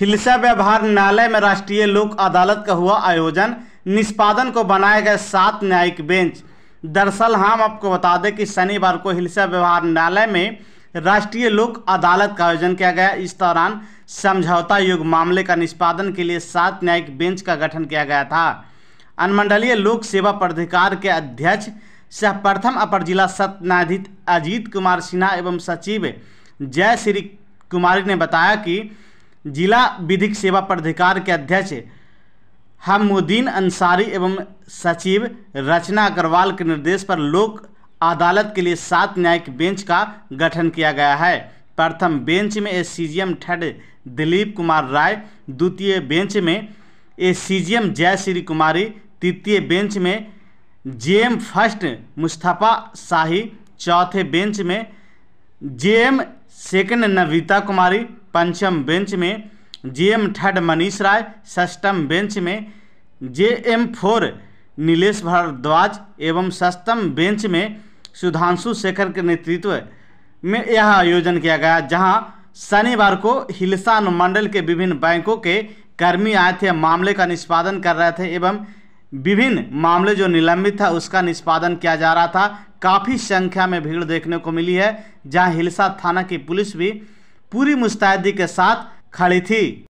हिलसा व्यवहार न्यायालय में राष्ट्रीय लोक अदालत का हुआ आयोजन निष्पादन को बनाए गए सात न्यायिक बेंच दरअसल हम आपको बता दें कि शनिवार को हिलसा व्यवहार न्यायालय में राष्ट्रीय लोक अदालत का आयोजन किया गया इस दौरान समझौता युग मामले का निष्पादन के लिए सात न्यायिक बेंच का गठन किया गया था अनुमंडलीय लोक सेवा प्राधिकार के अध्यक्ष सह प्रथम अपर जिला सत्य न्यायाधीश अजीत कुमार सिन्हा एवं सचिव जय श्री कुमारी ने बताया कि जिला विधिक सेवा प्राधिकार के अध्यक्ष हमुद्दीन अंसारी एवं सचिव रचना अग्रवाल के निर्देश पर लोक अदालत के लिए सात न्यायिक बेंच का गठन किया गया है प्रथम बेंच में एस सी जी एम ठड दिलीप कुमार राय द्वितीय बेंच में एस सी जी एम जय श्री कुमारी तृतीय बेंच में J M first Mustafa Shahi चौथे बेंच में जे एम सेकेंड नविता कुमारी पंचम बेंच में J M third Manish Rai सष्टम बेंच में J M four Nilesh Bhardwaj एवं सष्टम बेंच में सुधांशु शेखर के नेतृत्व में यह आयोजन किया गया जहां शनिवार को हिलसा अनुमंडल के विभिन्न बैंकों के कर्मी आए थे मामले का निष्पादन कर रहे थे एवं विभिन्न मामले जो निलंबित था उसका निष्पादन किया जा रहा था काफ़ी संख्या में भीड़ देखने को मिली है जहां हिलसा थाना की पुलिस भी पूरी मुस्तैदी के साथ खड़ी थी